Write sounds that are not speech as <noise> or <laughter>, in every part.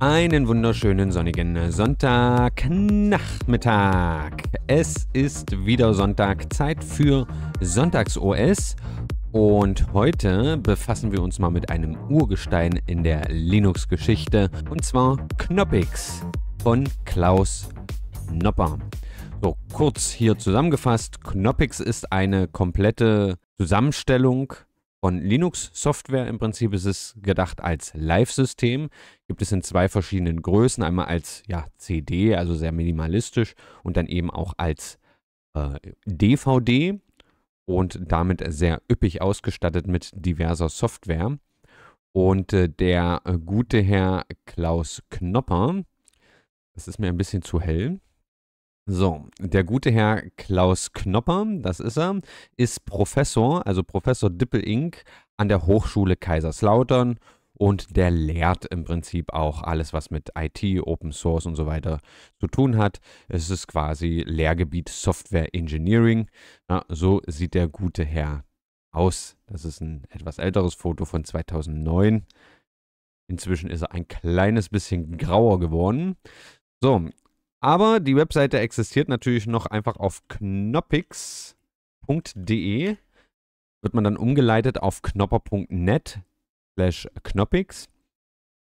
Einen wunderschönen sonnigen Sonntagnachmittag. Es ist wieder Sonntag, Zeit für Sonntags-OS. Und heute befassen wir uns mal mit einem Urgestein in der Linux-Geschichte und zwar Knoppix von Klaus Knopper. So, kurz hier zusammengefasst, Knoppix ist eine komplette Zusammenstellung von Linux-Software. Im Prinzip ist es gedacht als Live-System. Gibt es in zwei verschiedenen Größen. Einmal als ja, CD, also sehr minimalistisch, und dann eben auch als äh, DVD und damit sehr üppig ausgestattet mit diverser Software. Und äh, der äh, gute Herr Klaus Knopper, das ist mir ein bisschen zu hell, so, der gute Herr Klaus Knopper, das ist er, ist Professor, also Professor Dippel Inc. an der Hochschule Kaiserslautern und der lehrt im Prinzip auch alles, was mit IT, Open Source und so weiter zu tun hat. Es ist quasi Lehrgebiet Software Engineering. Ja, so sieht der gute Herr aus. Das ist ein etwas älteres Foto von 2009. Inzwischen ist er ein kleines bisschen grauer geworden. So, aber die Webseite existiert natürlich noch einfach auf knoppix.de. Wird man dann umgeleitet auf knopper.net slash knoppix.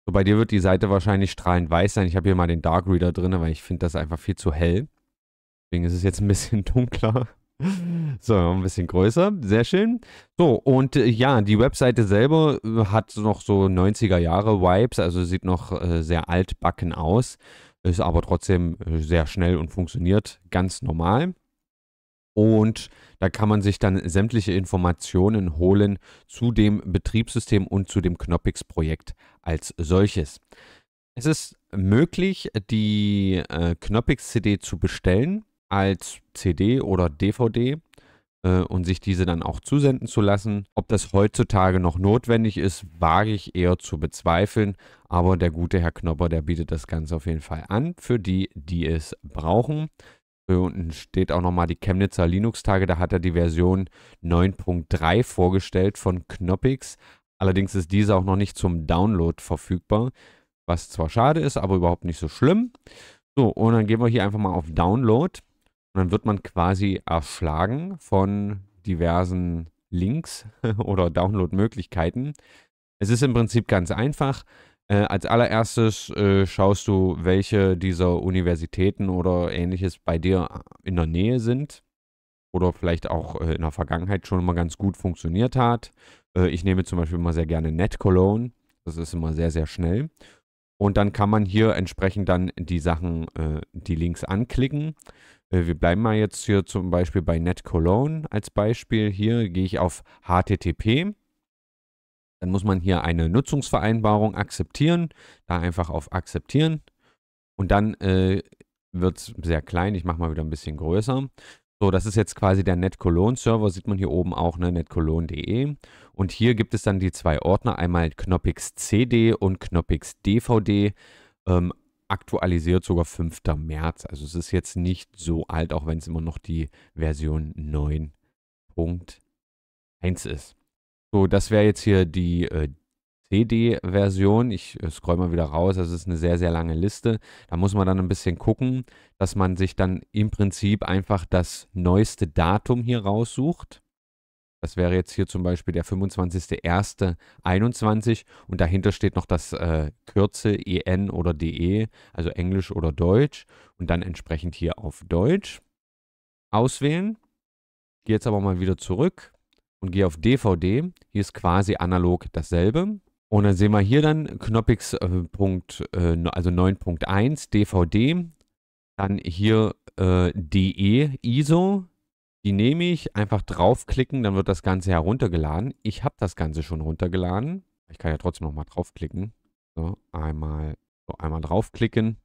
So, bei dir wird die Seite wahrscheinlich strahlend weiß sein. Ich habe hier mal den Dark Reader drin, weil ich finde das einfach viel zu hell. Deswegen ist es jetzt ein bisschen <laughs> dunkler. So, ein bisschen größer. Sehr schön. So, und äh, ja, die Webseite selber äh, hat noch so 90er Jahre Vibes, also sieht noch äh, sehr altbacken aus ist aber trotzdem äh, sehr schnell und funktioniert ganz normal. Und da kann man sich dann sämtliche Informationen holen zu dem Betriebssystem und zu dem Knoppix-Projekt als solches. Es ist möglich, die äh, Knoppix-CD zu bestellen als CD oder DVD äh, und sich diese dann auch zusenden zu lassen. Ob das heutzutage noch notwendig ist, wage ich eher zu bezweifeln. Aber der gute Herr Knopper, der bietet das Ganze auf jeden Fall an für die, die es brauchen. Hier unten steht auch nochmal die Chemnitzer Linux-Tage. Da hat er die Version 9.3 vorgestellt von Knoppix. Allerdings ist diese auch noch nicht zum Download verfügbar. Was zwar schade ist, aber überhaupt nicht so schlimm. So, und dann gehen wir hier einfach mal auf Download. Und dann wird man quasi erschlagen von diversen Links <laughs> oder Downloadmöglichkeiten. Es ist im Prinzip ganz einfach. Äh, als allererstes äh, schaust du, welche dieser Universitäten oder ähnliches bei dir äh, in der Nähe sind oder vielleicht auch äh, in der Vergangenheit schon mal ganz gut funktioniert hat. Äh, ich nehme zum Beispiel immer sehr gerne NetCologne. Das ist immer sehr, sehr schnell. Und dann kann man hier entsprechend dann die Sachen, äh, die Links anklicken. Äh, wir bleiben mal jetzt hier zum Beispiel bei NetCologne als Beispiel. Hier gehe ich auf HTTP. Dann muss man hier eine Nutzungsvereinbarung akzeptieren. Da einfach auf Akzeptieren. Und dann äh, wird es sehr klein. Ich mache mal wieder ein bisschen größer. So, das ist jetzt quasi der NetCologne-Server, sieht man hier oben auch, ne, netcologne.de. Und hier gibt es dann die zwei Ordner, einmal Knoppix CD und Knoppix DVD. Ähm, aktualisiert sogar 5. März. Also es ist jetzt nicht so alt, auch wenn es immer noch die Version 9.1 ist. So, das wäre jetzt hier die äh, CD-Version. Ich äh, scroll mal wieder raus. Das ist eine sehr, sehr lange Liste. Da muss man dann ein bisschen gucken, dass man sich dann im Prinzip einfach das neueste Datum hier raussucht. Das wäre jetzt hier zum Beispiel der 25.01.21 und dahinter steht noch das äh, Kürze en oder de, also Englisch oder Deutsch und dann entsprechend hier auf Deutsch auswählen. Gehe jetzt aber mal wieder zurück und gehe auf DVD. Hier ist quasi analog dasselbe. Und dann sehen wir hier dann Knoppix, äh, Punkt, äh, also 9.1 DVD, dann hier äh, DE ISO, die nehme ich, einfach draufklicken, dann wird das Ganze heruntergeladen. Ich habe das Ganze schon runtergeladen. Ich kann ja trotzdem nochmal draufklicken. So, einmal, so, einmal draufklicken.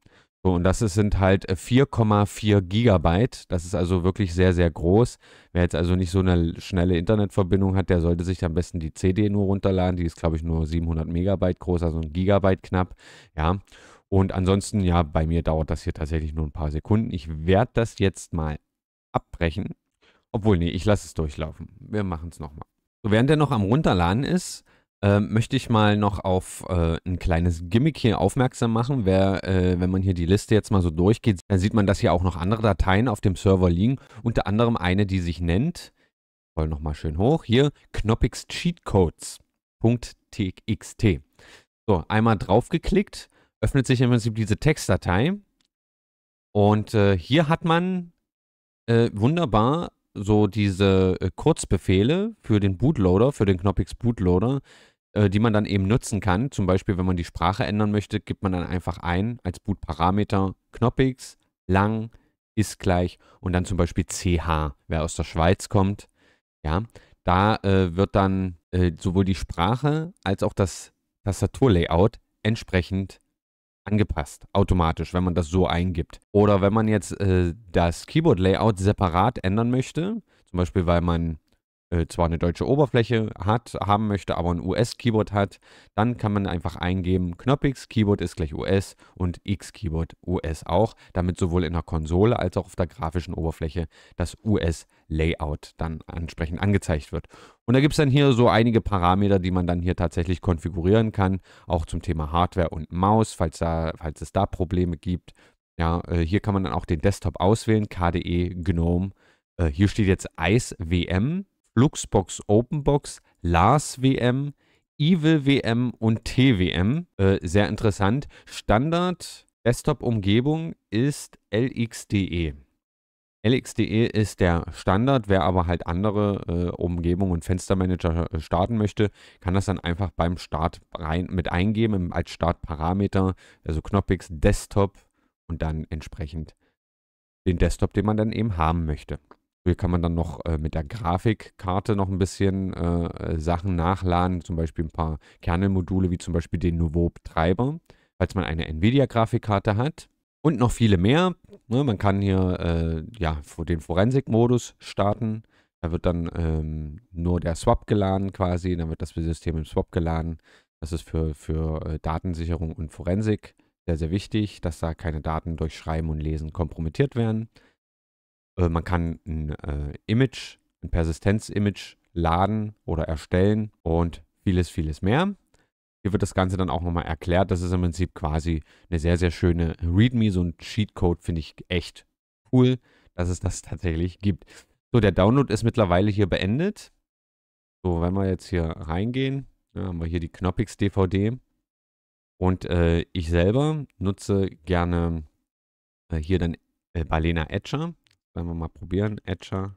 So, und das sind halt 4,4 äh, Gigabyte. Das ist also wirklich sehr, sehr groß. Wer jetzt also nicht so eine schnelle Internetverbindung hat, der sollte sich am besten die CD nur runterladen. Die ist, glaube ich, nur 700 Megabyte groß, also ein Gigabyte knapp. Ja. Und ansonsten, ja, bei mir dauert das hier tatsächlich nur ein paar Sekunden. Ich werde das jetzt mal abbrechen obwohl, nee, ich lasse es durchlaufen. Wir machen es nochmal. So, während er noch am Runterladen ist, äh, möchte ich mal noch auf äh, ein kleines Gimmick hier aufmerksam machen. Wer, äh, wenn man hier die Liste jetzt mal so durchgeht, dann sieht man, dass hier auch noch andere Dateien auf dem Server liegen. Unter anderem eine, die sich nennt, ich roll nochmal schön hoch, hier Knoppix Cheatcodes.txt. So, einmal draufgeklickt, öffnet sich im Prinzip diese Textdatei. Und äh, hier hat man äh, wunderbar so diese äh, Kurzbefehle für den Bootloader, für den Knoppix Bootloader, äh, die man dann eben nutzen kann. Zum Beispiel, wenn man die Sprache ändern möchte, gibt man dann einfach ein als Bootparameter Knoppix lang ist gleich und dann zum Beispiel ch, wer aus der Schweiz kommt. Ja, da äh, wird dann äh, sowohl die Sprache als auch das Tastaturlayout entsprechend angepasst, automatisch, wenn man das so eingibt. Oder wenn man jetzt äh, das Keyboard-Layout separat ändern möchte, zum Beispiel weil man äh, zwar eine deutsche Oberfläche hat, haben möchte, aber ein US-Keyboard hat, dann kann man einfach eingeben, Knoppix Keyboard ist gleich US und X Keyboard US auch, damit sowohl in der Konsole als auch auf der grafischen Oberfläche das US-Layout dann entsprechend angezeigt wird. Und da gibt es dann hier so einige Parameter, die man dann hier tatsächlich konfigurieren kann, auch zum Thema Hardware und Maus, falls, da, falls es da Probleme gibt. Ja, äh, hier kann man dann auch den Desktop auswählen, KDE Gnome. Äh, hier steht jetzt ICE WM, Fluxbox Openbox, Lars WM, Evil WM und TWM. Äh, sehr interessant. Standard Desktop-Umgebung ist LXDE. LXDE ist der Standard. Wer aber halt andere äh, Umgebungen und Fenstermanager äh, starten möchte, kann das dann einfach beim Start rein mit eingeben im, als Startparameter. Also Knoppix Desktop und dann entsprechend den Desktop, den man dann eben haben möchte. Hier kann man dann noch äh, mit der Grafikkarte noch ein bisschen äh, Sachen nachladen, zum Beispiel ein paar Kernelmodule, wie zum Beispiel den Novop-Treiber, falls man eine NVIDIA-Grafikkarte hat. Und noch viele mehr. Ne, man kann hier äh, ja, den Forensik-Modus starten. Da wird dann ähm, nur der Swap geladen quasi, dann wird das System im Swap geladen. Das ist für, für äh, Datensicherung und Forensik sehr, sehr wichtig, dass da keine Daten durch Schreiben und Lesen kompromittiert werden. Äh, man kann ein äh, Image, ein Persistenz-Image laden oder erstellen und vieles, vieles mehr. Hier wird das Ganze dann auch nochmal erklärt. Das ist im Prinzip quasi eine sehr, sehr schöne README. So ein Cheatcode finde ich echt cool, dass es das <laughs> tatsächlich gibt. So, der Download ist mittlerweile hier beendet. So, wenn wir jetzt hier reingehen, ja, haben wir hier die Knoppix DVD. Und äh, ich selber nutze gerne äh, hier dann äh, Balena Etcher. Wollen wir mal probieren. Etcher.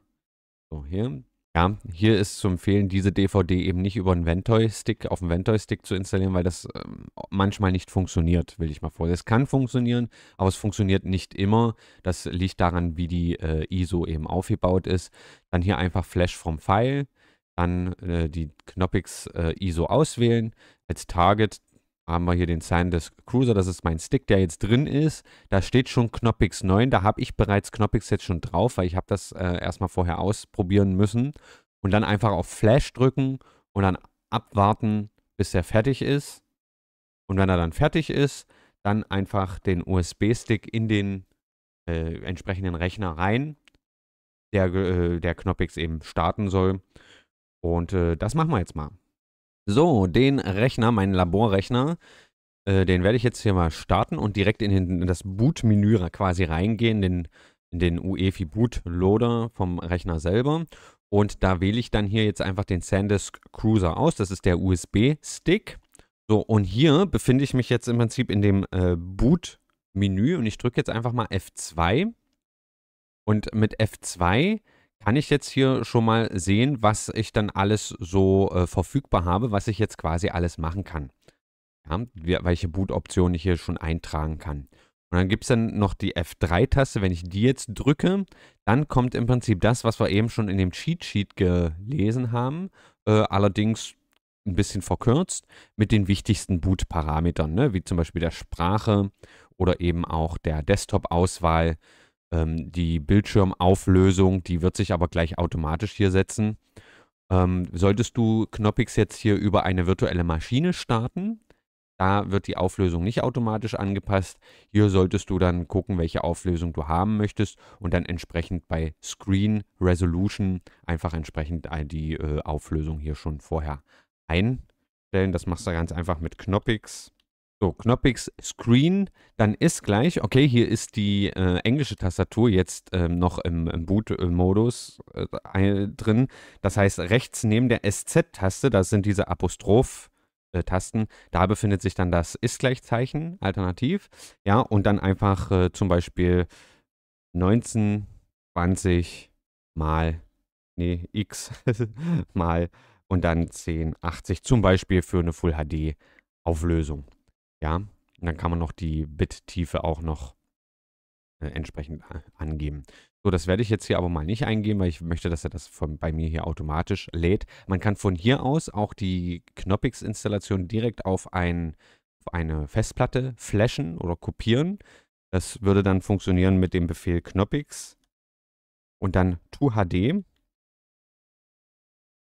So, hier. Ja, hier ist zu empfehlen, diese DVD eben nicht über einen Ventoy-Stick, auf einen Ventoy-Stick zu installieren, weil das ähm, manchmal nicht funktioniert, will ich mal vor. Es kann funktionieren, aber es funktioniert nicht immer. Das liegt daran, wie die äh, ISO eben aufgebaut ist. Dann hier einfach Flash vom File, dann äh, die Knoppix äh, ISO auswählen, als Target haben wir hier den Sandisk Cruiser. Das ist mein Stick, der jetzt drin ist. Da steht schon Knoppix 9. Da habe ich bereits Knoppix jetzt schon drauf, weil ich habe das äh, erstmal vorher ausprobieren müssen. Und dann einfach auf Flash drücken und dann abwarten, bis er fertig ist. Und wenn er dann fertig ist, dann einfach den USB-Stick in den äh, entsprechenden Rechner rein, der, äh, der Knoppix eben starten soll. Und äh, das machen wir jetzt mal. So, den Rechner, meinen Laborrechner, äh, den werde ich jetzt hier mal starten und direkt in, den, in das Boot-Menü quasi reingehen, den, in den UEFI Boot Loader vom Rechner selber. Und da wähle ich dann hier jetzt einfach den SanDisk Cruiser aus. Das ist der USB-Stick. So, und hier befinde ich mich jetzt im Prinzip in dem äh, Boot-Menü und ich drücke jetzt einfach mal F2. Und mit F2 kann ich jetzt hier schon mal sehen, was ich dann alles so äh, verfügbar habe, was ich jetzt quasi alles machen kann. Ja, welche Bootoptionen ich hier schon eintragen kann. Und dann gibt es dann noch die F3-Taste. Wenn ich die jetzt drücke, dann kommt im Prinzip das, was wir eben schon in dem Cheat Sheet gelesen haben. Äh, allerdings ein bisschen verkürzt mit den wichtigsten Boot-Parametern, ne? wie zum Beispiel der Sprache oder eben auch der Desktop-Auswahl ähm, die Bildschirmauflösung, die wird sich aber gleich automatisch hier setzen. Ähm, solltest du Knoppix jetzt hier über eine virtuelle Maschine starten, da wird die Auflösung nicht automatisch angepasst. Hier solltest du dann gucken, welche Auflösung du haben möchtest und dann entsprechend bei Screen Resolution einfach entsprechend äh, die äh, Auflösung hier schon vorher einstellen. Das machst du ganz einfach mit Knoppix. So, Knoppix Screen, dann ist gleich, okay, hier ist die äh, englische Tastatur jetzt ähm, noch im, im Boot-Modus äh, drin. Das heißt, rechts neben der SZ-Taste, das sind diese Apostroph-Tasten, da befindet sich dann das Ist-Gleich-Zeichen, alternativ. Ja, und dann einfach äh, zum Beispiel 19, 20 mal, nee, x <laughs> mal und dann 10, 80 zum Beispiel für eine Full HD-Auflösung. Ja, und dann kann man noch die Bit-Tiefe auch noch äh, entsprechend äh, angeben. So, das werde ich jetzt hier aber mal nicht eingeben, weil ich möchte, dass er das von, bei mir hier automatisch lädt. Man kann von hier aus auch die Knoppix-Installation direkt auf, ein, auf eine Festplatte flashen oder kopieren. Das würde dann funktionieren mit dem Befehl Knoppix und dann 2HD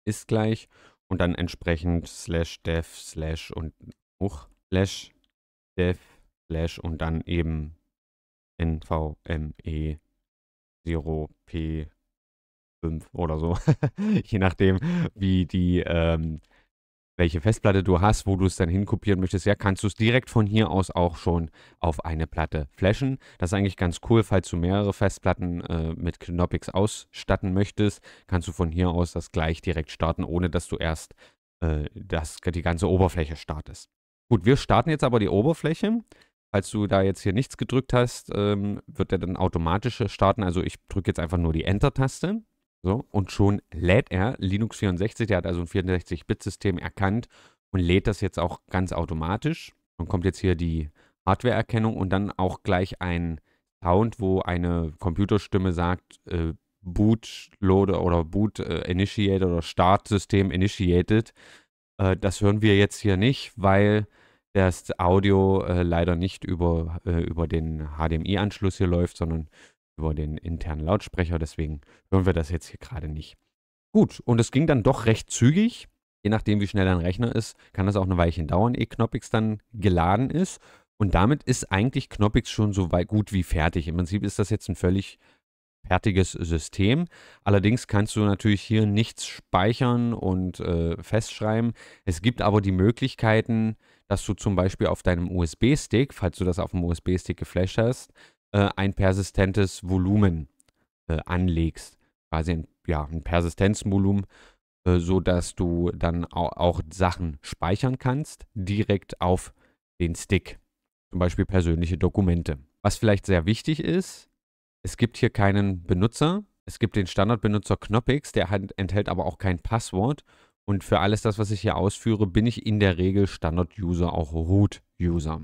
ist gleich und dann entsprechend slash dev slash und hoch slash dev slash und dann eben NVMe 0p 5 oder so. <laughs> Je nachdem, wie die, ähm, welche Festplatte du hast, wo du es dann hinkopieren möchtest, ja, kannst du es direkt von hier aus auch schon auf eine Platte flashen. Das ist eigentlich ganz cool, falls du mehrere Festplatten äh, mit Knoppix ausstatten möchtest, kannst du von hier aus das gleich direkt starten, ohne dass du erst äh, das, die ganze Oberfläche startest. Gut, wir starten jetzt aber die Oberfläche. Falls du da jetzt hier nichts gedrückt hast, ähm, wird er dann automatisch starten. Also ich drücke jetzt einfach nur die Enter-Taste. So, und schon lädt er Linux 64. Der hat also ein 64-Bit-System erkannt und lädt das jetzt auch ganz automatisch. Dann kommt jetzt hier die Hardware-Erkennung und dann auch gleich ein Sound, wo eine Computerstimme sagt, äh, Boot oder Boot äh, Initiated oder Startsystem Initiated. Äh, das hören wir jetzt hier nicht, weil das Audio äh, leider nicht über, äh, über den HDMI-Anschluss hier läuft, sondern über den internen Lautsprecher. Deswegen hören wir das jetzt hier gerade nicht. Gut, und es ging dann doch recht zügig. Je nachdem, wie schnell dein Rechner ist, kann das auch eine Weile dauern, ehe Knoppix dann geladen ist. Und damit ist eigentlich Knoppix schon so weit gut wie fertig. Im Prinzip ist das jetzt ein völlig fertiges System. Allerdings kannst du natürlich hier nichts speichern und äh, festschreiben. Es gibt aber die Möglichkeiten, dass du zum Beispiel auf deinem USB-Stick, falls du das auf dem USB-Stick geflasht hast, äh, ein persistentes Volumen äh, anlegst. Quasi ein, ja, ein Persistenzvolumen, äh, sodass du dann auch, auch Sachen speichern kannst, direkt auf den Stick. Zum Beispiel persönliche Dokumente. Was vielleicht sehr wichtig ist, es gibt hier keinen Benutzer. Es gibt den Standardbenutzer Knoppix, der enthält aber auch kein Passwort und für alles das, was ich hier ausführe, bin ich in der Regel Standard-User, auch Root-User.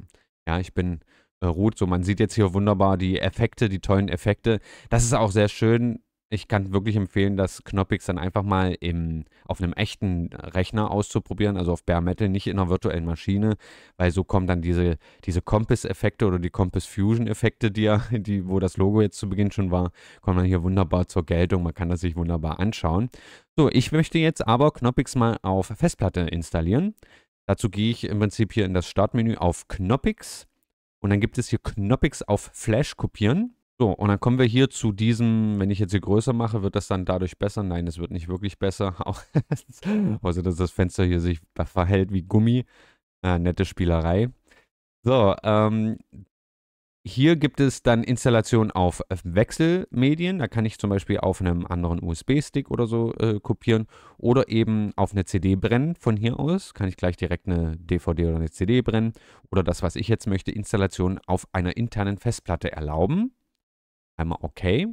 Ja, ich bin äh, Root. So, man sieht jetzt hier wunderbar die Effekte, die tollen Effekte. Das ist auch sehr schön ich kann wirklich empfehlen, das Knoppix dann einfach mal im, auf einem echten Rechner auszuprobieren, also auf Bare Metal, nicht in einer virtuellen Maschine, weil so kommen dann diese, diese Compass-Effekte oder die Compass-Fusion-Effekte, die ja, die, wo das Logo jetzt zu Beginn schon war, kommen dann hier wunderbar zur Geltung. Man kann das sich wunderbar anschauen. So, ich möchte jetzt aber Knoppix mal auf Festplatte installieren. Dazu gehe ich im Prinzip hier in das Startmenü auf Knoppix und dann gibt es hier Knoppix auf Flash kopieren. So, und dann kommen wir hier zu diesem, wenn ich jetzt hier größer mache, wird das dann dadurch besser? Nein, es wird nicht wirklich besser. <laughs> Auch also, dass das Fenster hier sich verhält wie Gummi. Äh, nette Spielerei. So, ähm, hier gibt es dann Installationen auf Wechselmedien. Da kann ich zum Beispiel auf einem anderen USB-Stick oder so äh, kopieren oder eben auf eine CD brennen. Von hier aus kann ich gleich direkt eine DVD oder eine CD brennen oder das, was ich jetzt möchte, Installationen auf einer internen Festplatte erlauben. Einmal OK.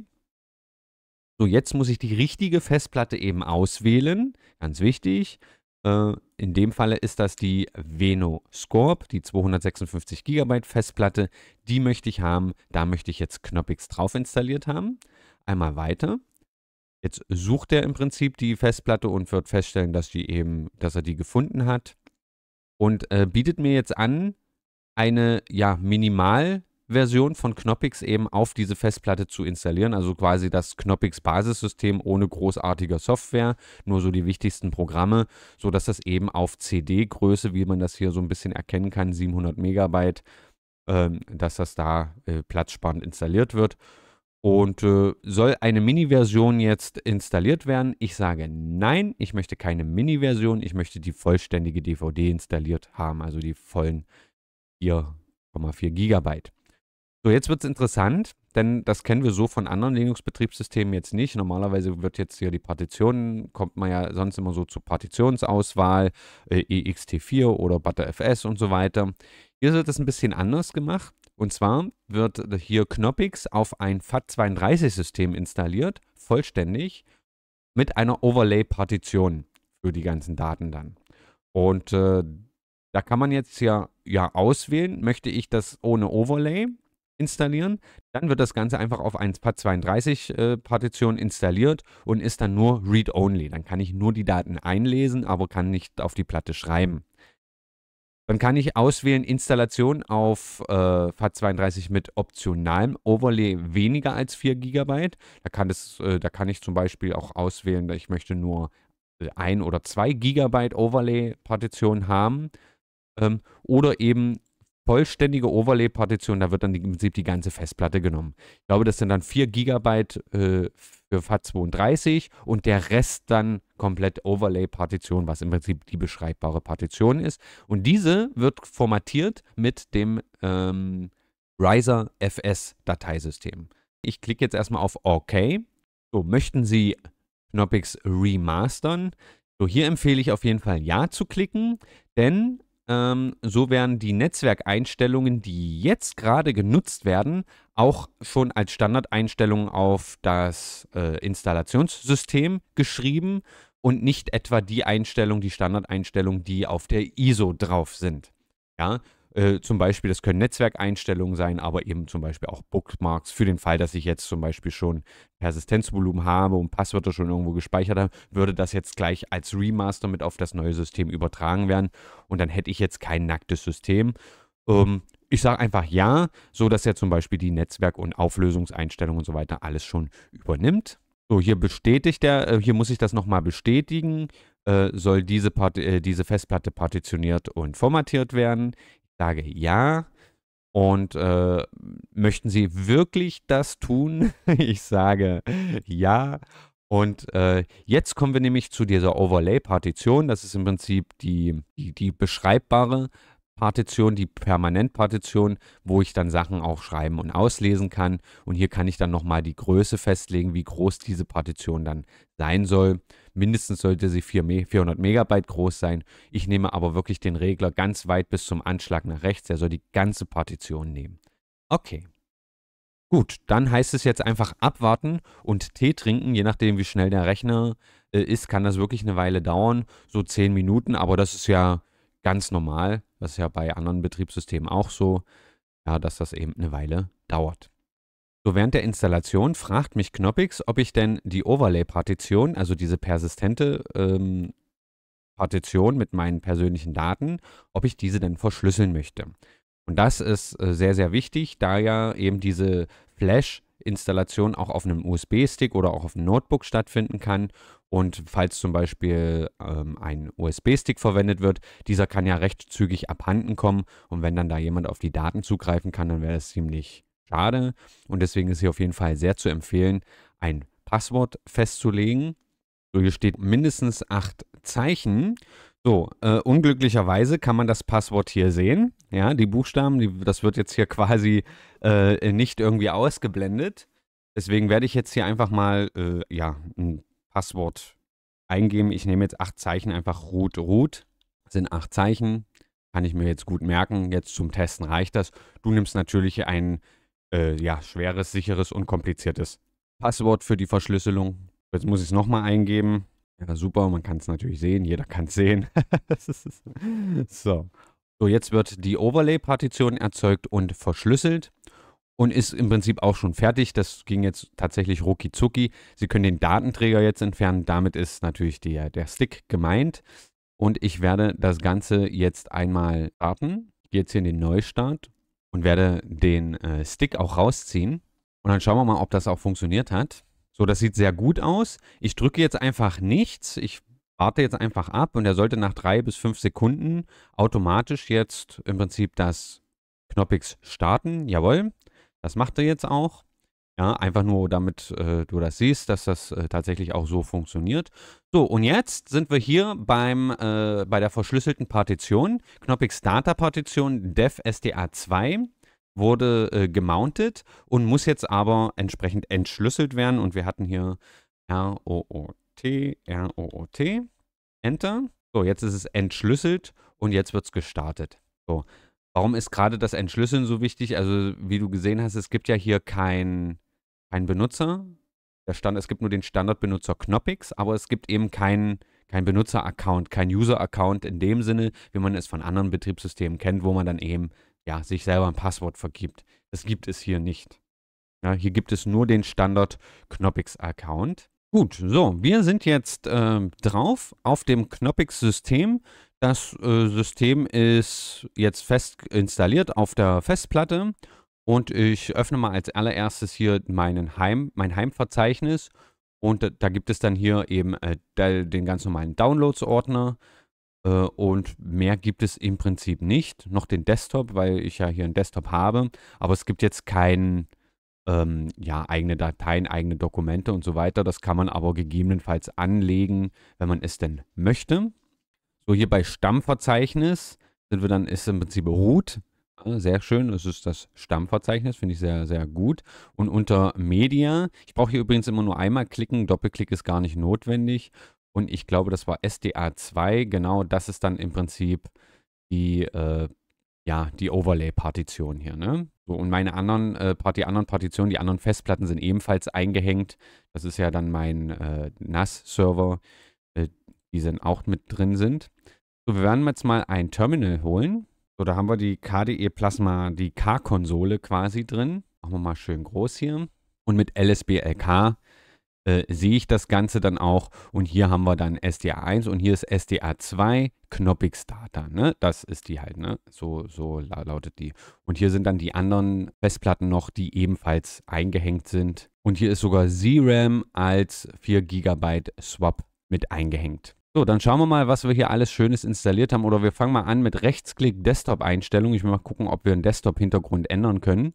So, jetzt muss ich die richtige Festplatte eben auswählen. Ganz wichtig. Äh, in dem Falle ist das die Veno Scorp, die 256 GB Festplatte. Die möchte ich haben. Da möchte ich jetzt Knoppix drauf installiert haben. Einmal weiter. Jetzt sucht er im Prinzip die Festplatte und wird feststellen, dass, die eben, dass er die gefunden hat. Und äh, bietet mir jetzt an, eine ja, minimal Version von Knoppix eben auf diese Festplatte zu installieren, also quasi das Knoppix Basissystem ohne großartige Software, nur so die wichtigsten Programme, so dass das eben auf CD Größe, wie man das hier so ein bisschen erkennen kann, 700 Megabyte, ähm, dass das da äh, platzsparend installiert wird. Und äh, soll eine Mini-Version jetzt installiert werden? Ich sage nein, ich möchte keine Mini-Version, ich möchte die vollständige DVD installiert haben, also die vollen 4,4 Gigabyte. So, jetzt wird es interessant, denn das kennen wir so von anderen Linux-Betriebssystemen jetzt nicht. Normalerweise wird jetzt hier die Partition, kommt man ja sonst immer so zur Partitionsauswahl, äh, ext4 oder ButterFS und so weiter. Hier wird es ein bisschen anders gemacht. Und zwar wird hier Knoppix auf ein FAT32-System installiert, vollständig, mit einer Overlay-Partition für die ganzen Daten dann. Und äh, da kann man jetzt ja, ja auswählen, möchte ich das ohne Overlay installieren. Dann wird das Ganze einfach auf eine FAT32-Partition äh, installiert und ist dann nur read-only. Dann kann ich nur die Daten einlesen, aber kann nicht auf die Platte schreiben. Dann kann ich auswählen Installation auf äh, FAT32 mit optionalem Overlay weniger als 4 GB. Da kann, das, äh, da kann ich zum Beispiel auch auswählen, ich möchte nur 1 äh, oder 2 GB Overlay-Partition haben. Ähm, oder eben vollständige Overlay-Partition, da wird dann im Prinzip die ganze Festplatte genommen. Ich glaube, das sind dann 4 GB äh, für FAT32 und der Rest dann komplett Overlay-Partition, was im Prinzip die beschreibbare Partition ist. Und diese wird formatiert mit dem ähm, Riser FS-Dateisystem. Ich klicke jetzt erstmal auf OK. So, möchten Sie Knoppix remastern? So, hier empfehle ich auf jeden Fall Ja zu klicken, denn ähm, so werden die Netzwerkeinstellungen, die jetzt gerade genutzt werden, auch schon als Standardeinstellungen auf das äh, Installationssystem geschrieben und nicht etwa die Einstellung, die Standardeinstellung, die auf der ISO drauf sind. Ja, äh, zum Beispiel, das können Netzwerkeinstellungen sein, aber eben zum Beispiel auch Bookmarks für den Fall, dass ich jetzt zum Beispiel schon Persistenzvolumen habe und Passwörter schon irgendwo gespeichert habe, würde das jetzt gleich als Remaster mit auf das neue System übertragen werden und dann hätte ich jetzt kein nacktes System. Ähm, ich sage einfach ja, so dass er zum Beispiel die Netzwerk- und Auflösungseinstellungen und so weiter alles schon übernimmt. So, hier bestätigt er, äh, hier muss ich das nochmal bestätigen, äh, soll diese, Part äh, diese Festplatte partitioniert und formatiert werden sage ja. Und äh, möchten Sie wirklich das tun? <laughs> ich sage ja. Und äh, jetzt kommen wir nämlich zu dieser Overlay-Partition. Das ist im Prinzip die, die, die beschreibbare Partition, die Permanentpartition, wo ich dann Sachen auch schreiben und auslesen kann. Und hier kann ich dann nochmal die Größe festlegen, wie groß diese Partition dann sein soll. Mindestens sollte sie 400 Megabyte groß sein. Ich nehme aber wirklich den Regler ganz weit bis zum Anschlag nach rechts. Er soll die ganze Partition nehmen. Okay. Gut, dann heißt es jetzt einfach abwarten und Tee trinken. Je nachdem, wie schnell der Rechner äh, ist, kann das wirklich eine Weile dauern. So 10 Minuten, aber das ist ja ganz normal. Das ist ja bei anderen Betriebssystemen auch so, ja, dass das eben eine Weile dauert. So während der Installation fragt mich Knoppix, ob ich denn die Overlay-Partition, also diese persistente ähm, Partition mit meinen persönlichen Daten, ob ich diese denn verschlüsseln möchte. Und das ist äh, sehr, sehr wichtig, da ja eben diese Flash-Installation auch auf einem USB-Stick oder auch auf einem Notebook stattfinden kann. Und falls zum Beispiel ähm, ein USB-Stick verwendet wird, dieser kann ja recht zügig abhanden kommen. Und wenn dann da jemand auf die Daten zugreifen kann, dann wäre das ziemlich schade. Und deswegen ist hier auf jeden Fall sehr zu empfehlen, ein Passwort festzulegen. So, hier steht mindestens acht Zeichen. So, äh, unglücklicherweise kann man das Passwort hier sehen. Ja, die Buchstaben, die, das wird jetzt hier quasi äh, nicht irgendwie ausgeblendet. Deswegen werde ich jetzt hier einfach mal, äh, ja, ein Passwort eingeben. Ich nehme jetzt acht Zeichen, einfach root, root. Das sind acht Zeichen. Kann ich mir jetzt gut merken. Jetzt zum Testen reicht das. Du nimmst natürlich einen äh, ja, schweres, sicheres und kompliziertes. Passwort für die Verschlüsselung. Jetzt muss ich es nochmal eingeben. Ja, super, man kann es natürlich sehen, jeder kann es sehen. <laughs> so. so, jetzt wird die Overlay-Partition erzeugt und verschlüsselt und ist im Prinzip auch schon fertig. Das ging jetzt tatsächlich rucki Sie können den Datenträger jetzt entfernen. Damit ist natürlich die, der Stick gemeint. Und ich werde das Ganze jetzt einmal starten. Ich gehe jetzt hier in den Neustart und werde den äh, Stick auch rausziehen. Und dann schauen wir mal, ob das auch funktioniert hat. So, das sieht sehr gut aus. Ich drücke jetzt einfach nichts. Ich warte jetzt einfach ab und er sollte nach drei bis fünf Sekunden automatisch jetzt im Prinzip das Knoppix starten. Jawohl, das macht er jetzt auch. Ja, einfach nur, damit äh, du das siehst, dass das äh, tatsächlich auch so funktioniert. So, und jetzt sind wir hier beim, äh, bei der verschlüsselten Partition. Knoppix Data Partition Dev SDA 2 wurde äh, gemountet und muss jetzt aber entsprechend entschlüsselt werden. Und wir hatten hier ROOT, ROOT, Enter. So, jetzt ist es entschlüsselt und jetzt wird es gestartet. So, warum ist gerade das Entschlüsseln so wichtig? Also, wie du gesehen hast, es gibt ja hier kein, keinen Benutzer. Der Stand, es gibt nur den Standardbenutzer Knoppix, aber es gibt eben keinen kein Benutzer-Account, kein User-Account in dem Sinne, wie man es von anderen Betriebssystemen kennt, wo man dann eben ja, sich selber ein Passwort vergibt. Das gibt es hier nicht. Ja, hier gibt es nur den Standard Knoppix-Account. Gut, so, wir sind jetzt äh, drauf auf dem Knoppix-System. Das äh, System ist jetzt fest installiert auf der Festplatte und ich öffne mal als allererstes hier meinen Heim, mein Heimverzeichnis. Und da, da gibt es dann hier eben äh, den ganz normalen Downloads-Ordner. Äh, und mehr gibt es im Prinzip nicht. Noch den Desktop, weil ich ja hier einen Desktop habe. Aber es gibt jetzt keinen, ähm, ja, eigene Dateien, eigene Dokumente und so weiter. Das kann man aber gegebenenfalls anlegen, wenn man es denn möchte. So, hier bei Stammverzeichnis sind wir dann, ist im Prinzip root sehr schön. Es ist das Stammverzeichnis, finde ich sehr, sehr gut. Und unter Media, ich brauche hier übrigens immer nur einmal klicken, Doppelklick ist gar nicht notwendig. Und ich glaube, das war SDA2. Genau, das ist dann im Prinzip die, äh, ja, die Overlay-Partition hier. Ne? So, und meine anderen, äh, die anderen Partitionen, die anderen Festplatten sind ebenfalls eingehängt. Das ist ja dann mein äh, NAS-Server, äh, die dann auch mit drin sind. So, wir werden jetzt mal ein Terminal holen. So, da haben wir die KDE Plasma, die K-Konsole quasi drin. Machen wir mal schön groß hier. Und mit LSBLK äh, sehe ich das Ganze dann auch. Und hier haben wir dann SDA 1 und hier ist SDA 2, knoppig Starter. Ne? Das ist die halt, ne? So, so lautet die. Und hier sind dann die anderen Festplatten noch, die ebenfalls eingehängt sind. Und hier ist sogar ZRAM als 4 GB Swap mit eingehängt. So, dann schauen wir mal, was wir hier alles Schönes installiert haben. Oder wir fangen mal an mit Rechtsklick Desktop-Einstellung. Ich will mal gucken, ob wir einen Desktop-Hintergrund ändern können.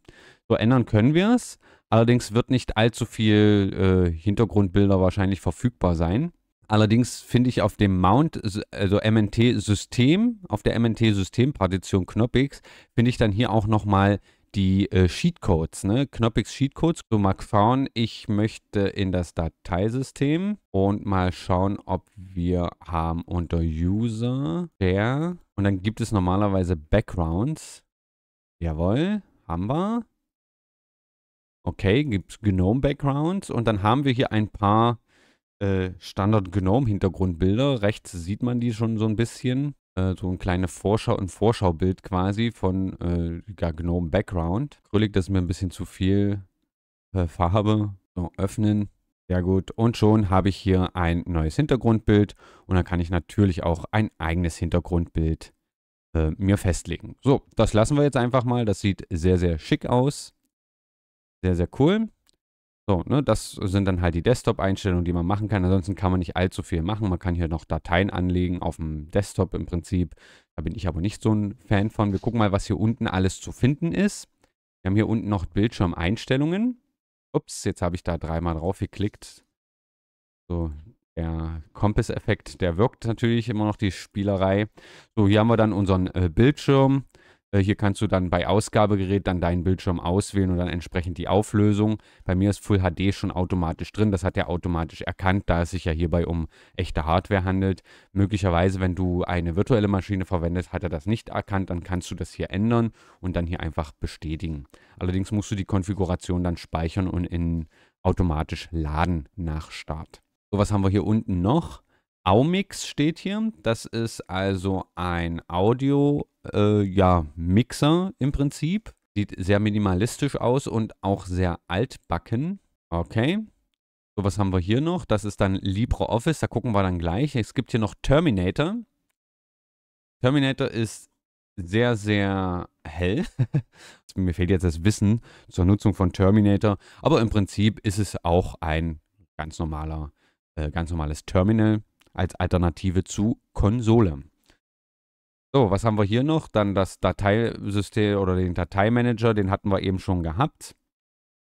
So, ändern können wir es. Allerdings wird nicht allzu viel äh, Hintergrundbilder wahrscheinlich verfügbar sein. Allerdings finde ich auf dem Mount, also MNT-System, auf der MNT-System-Partition Knoppix, finde ich dann hier auch nochmal die äh, Sheetcodes, ne? Knoppix Sheetcodes. Du magst schauen, ich möchte in das Dateisystem und mal schauen, ob wir haben unter User, Share und dann gibt es normalerweise Backgrounds. Jawohl, haben wir. Okay, gibt es Gnome Backgrounds und dann haben wir hier ein paar äh, Standard Gnome Hintergrundbilder. Rechts sieht man die schon so ein bisschen äh, so ein kleine Vorschau, ein Vorschaubild quasi von äh, ja, Background. Acrylic, das ist mir ein bisschen zu viel äh, Farbe. So, öffnen. Sehr gut. Und schon habe ich hier ein neues Hintergrundbild. Und dann kann ich natürlich auch ein eigenes Hintergrundbild äh, mir festlegen. So, das lassen wir jetzt einfach mal. Das sieht sehr, sehr schick aus. Sehr, sehr cool. So, ne, das sind dann halt die Desktop-Einstellungen, die man machen kann. Ansonsten kann man nicht allzu viel machen. Man kann hier noch Dateien anlegen auf dem Desktop im Prinzip. Da bin ich aber nicht so ein Fan von. Wir gucken mal, was hier unten alles zu finden ist. Wir haben hier unten noch Bildschirmeinstellungen. Ups, jetzt habe ich da dreimal drauf geklickt. So, der Kompass-Effekt, der wirkt natürlich immer noch die Spielerei. So, hier haben wir dann unseren äh, Bildschirm. Äh, hier kannst du dann bei Ausgabegerät dann deinen Bildschirm auswählen und dann entsprechend die Auflösung. Bei mir ist Full HD schon automatisch drin. Das hat er automatisch erkannt, da es sich ja hierbei um echte Hardware handelt. Möglicherweise, wenn du eine virtuelle Maschine verwendest, hat er das nicht erkannt. Dann kannst du das hier ändern und dann hier einfach bestätigen. Allerdings musst du die Konfiguration dann speichern und in automatisch laden nach Start. So, was haben wir hier unten noch? Aumix steht hier. Das ist also ein Audio-Mixer äh, ja, im Prinzip. Sieht sehr minimalistisch aus und auch sehr altbacken. Okay. So, was haben wir hier noch? Das ist dann LibreOffice. Da gucken wir dann gleich. Es gibt hier noch Terminator. Terminator ist sehr, sehr hell. <laughs> Mir fehlt jetzt das Wissen zur Nutzung von Terminator. Aber im Prinzip ist es auch ein ganz normaler, äh, ganz normales Terminal als Alternative zu Konsole. So, was haben wir hier noch? Dann das Dateisystem oder den Dateimanager, den hatten wir eben schon gehabt.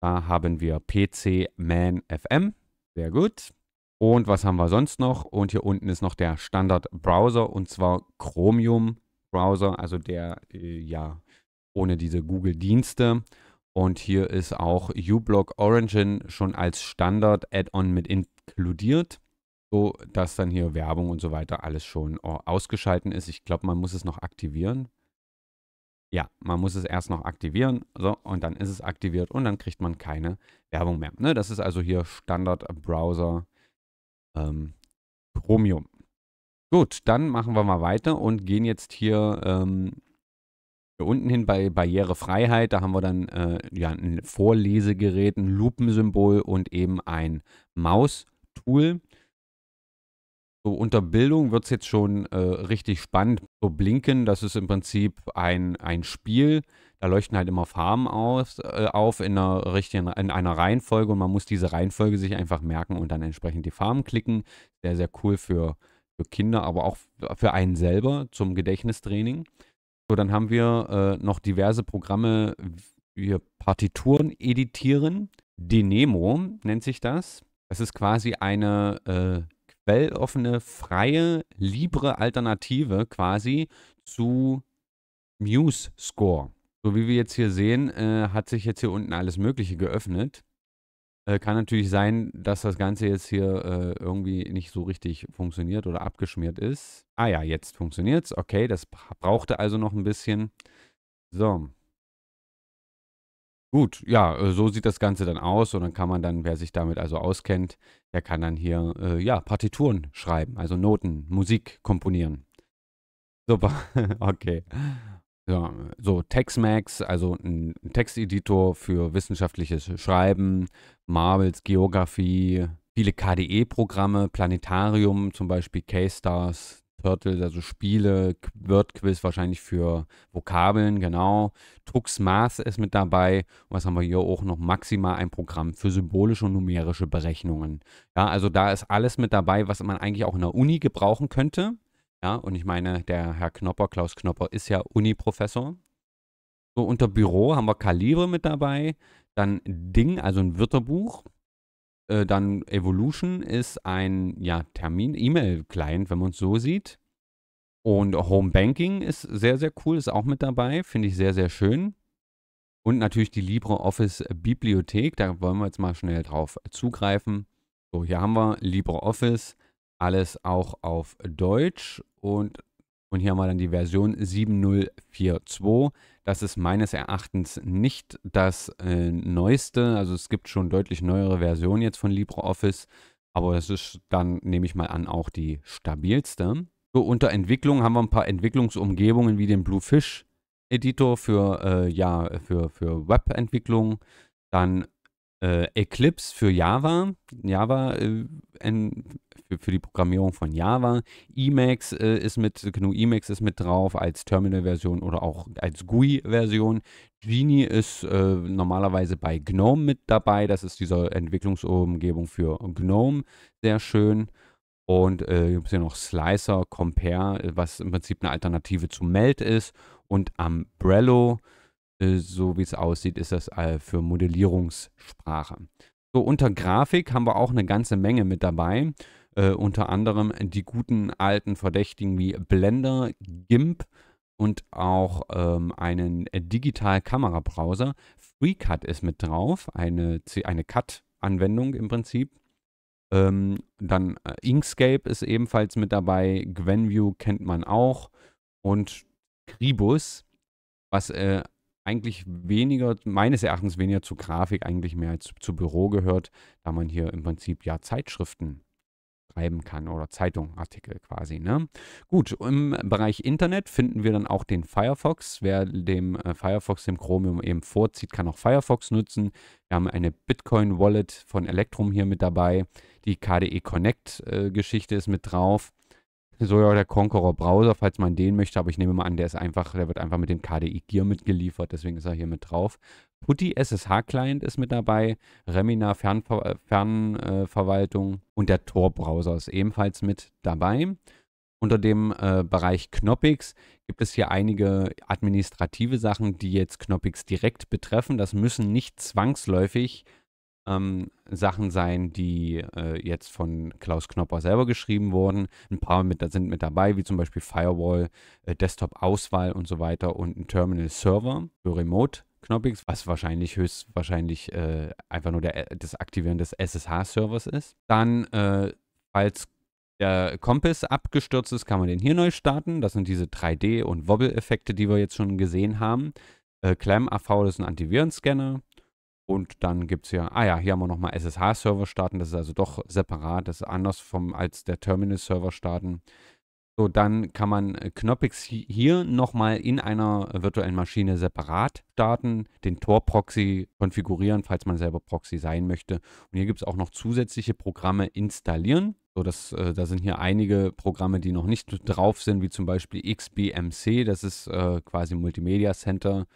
Da haben wir PC Man FM. Sehr gut. Und was haben wir sonst noch? Und hier unten ist noch der Standard-Browser und zwar Chromium-Browser, also der, äh, ja, ohne diese Google-Dienste. Und hier ist auch uBlock Origin schon als Standard-Add-on mit inkludiert so dass dann hier Werbung und so weiter alles schon oh, ausgeschalten ist. Ich glaube, man muss es noch aktivieren. Ja, man muss es erst noch aktivieren, so, und dann ist es aktiviert und dann kriegt man keine Werbung mehr. Ne? Das ist also hier Standard-Browser ähm, Chromium. Gut, dann machen wir mal weiter und gehen jetzt hier, ähm, hier unten hin bei Barrierefreiheit. Da haben wir dann äh, ja, ein Vorlesegerät, ein Lupensymbol und eben ein Maustool. So unter Bildung wird es jetzt schon äh, richtig spannend. So Blinken, das ist im Prinzip ein, ein Spiel. Da leuchten halt immer Farben aus, äh, auf in einer richtigen, in einer Reihenfolge und man muss diese Reihenfolge sich einfach merken und dann entsprechend die Farben klicken. Sehr, sehr cool für, für Kinder, aber auch für einen selber zum Gedächtnistraining. So, dann haben wir äh, noch diverse Programme, wie Partituren editieren. Denemo nennt sich das. Das ist quasi eine äh, quelloffene, freie, libre Alternative quasi zu Muse Score. So wie wir jetzt hier sehen, äh, hat sich jetzt hier unten alles Mögliche geöffnet. Äh, kann natürlich sein, dass das Ganze jetzt hier äh, irgendwie nicht so richtig funktioniert oder abgeschmiert ist. Ah ja, jetzt funktioniert es. Okay, das brauchte also noch ein bisschen. So, Gut, ja, äh, so sieht das Ganze dann aus und dann kann man dann, wer sich damit also auskennt, der kann dann hier äh, ja Partituren schreiben, also Noten, Musik komponieren. Super, <laughs> okay. Ja, so TexMax, also ein Texteditor für wissenschaftliches Schreiben, Marvels Geografie, viele KDE-Programme, Planetarium zum Beispiel, K-Stars, Turtles, also Spiele, Wordquiz wahrscheinlich für Vokabeln, genau. Tux Maß ist mit dabei. Und was haben wir hier auch noch? Maxima, ein Programm für symbolische und numerische Berechnungen. Ja, also da ist alles mit dabei, was man eigentlich auch in der Uni gebrauchen könnte. Ja, und ich meine, der Herr Knopper, Klaus Knopper, ist ja Uni-Professor. So, unter Büro haben wir Kalibre mit dabei. Dann Ding, also ein Wörterbuch. Äh, dann Evolution ist ein ja, Termin-E-Mail-Client, wenn man es so sieht. Und Home Banking ist sehr, sehr cool, ist auch mit dabei, finde ich sehr, sehr schön. Und natürlich die LibreOffice-Bibliothek, da wollen wir jetzt mal schnell drauf zugreifen. So, hier haben wir LibreOffice, alles auch auf Deutsch und, und hier haben wir dann die Version 7042. Das ist meines Erachtens nicht das äh, neueste. Also es gibt schon deutlich neuere Versionen jetzt von LibreOffice, aber das ist dann, nehme ich mal an, auch die stabilste. So, unter Entwicklung haben wir ein paar Entwicklungsumgebungen wie den Bluefish Editor für, äh, ja, für, für Webentwicklung. Dann äh, Eclipse für Java, Java äh, in, für, für, die Programmierung von Java, Emacs äh, ist mit GNU Emacs ist mit drauf als Terminal-Version oder auch als GUI-Version. Genie ist äh, normalerweise bei GNOME mit dabei, das ist diese Entwicklungsumgebung für GNOME, sehr schön. Und äh, gibt es hier noch Slicer, Compare, was im Prinzip eine Alternative zu Melt ist. Und Umbrello, äh, so wie es aussieht, ist das äh, für Modellierungssprache. So, unter Grafik haben wir auch eine ganze Menge mit dabei. Äh, unter anderem die guten alten Verdächtigen wie Blender, GIMP und auch ähm, einen Digital-Kamera-Browser. FreeCut ist mit drauf, eine, eine Cut-Anwendung im Prinzip. Ähm, dann äh, Inkscape ist ebenfalls mit dabei, Gwenview kennt man auch und Kribus, was äh, eigentlich weniger, meines Erachtens weniger zu Grafik, eigentlich mehr als zu Büro gehört, da man hier im Prinzip ja Zeitschriften schreiben kann oder Zeitungartikel quasi. Ne? Gut, im Bereich Internet finden wir dann auch den Firefox. Wer dem äh, Firefox, dem Chromium eben vorzieht, kann auch Firefox nutzen. Wir haben eine Bitcoin-Wallet von Electrum hier mit dabei. Die KDE Connect-Geschichte äh, ist mit drauf. So, ja der Conqueror Browser, falls man den möchte, aber ich nehme mal an, der ist einfach, der wird einfach mit dem KDE Gear mitgeliefert, deswegen ist er hier mit drauf. Putty SSH Client ist mit dabei, Remina Fernver äh, Fernverwaltung und der Tor Browser ist ebenfalls mit dabei. Unter dem äh, Bereich Knoppix gibt es hier einige administrative Sachen, die jetzt Knoppix direkt betreffen. Das müssen nicht zwangsläufig ähm, Sachen sein, die äh, jetzt von Klaus Knopper selber geschrieben wurden. Ein paar mit, sind mit dabei, wie zum Beispiel Firewall, äh, Desktop-Auswahl und so weiter und ein Terminal-Server für Remote. Knoppings, was wahrscheinlich höchstwahrscheinlich äh, einfach nur der, äh, das Aktivieren des SSH-Servers ist. Dann, äh, falls der Kompass abgestürzt ist, kann man den hier neu starten. Das sind diese 3D- und Wobble-Effekte, die wir jetzt schon gesehen haben. Äh, Clam AV, das ist ein Antivirenscanner. Und dann gibt es ja, ah ja, hier haben wir nochmal SSH-Server starten. Das ist also doch separat. Das ist anders vom, als der Terminal-Server starten. So, dann kann man äh, Knoppix hier nochmal in einer virtuellen Maschine separat starten, den Tor-Proxy konfigurieren, falls man selber Proxy sein möchte. Und hier gibt es auch noch zusätzliche Programme installieren. So, das, äh, da sind hier einige Programme, die noch nicht drauf sind, wie zum Beispiel XBMC, das ist äh, quasi Multimedia Center,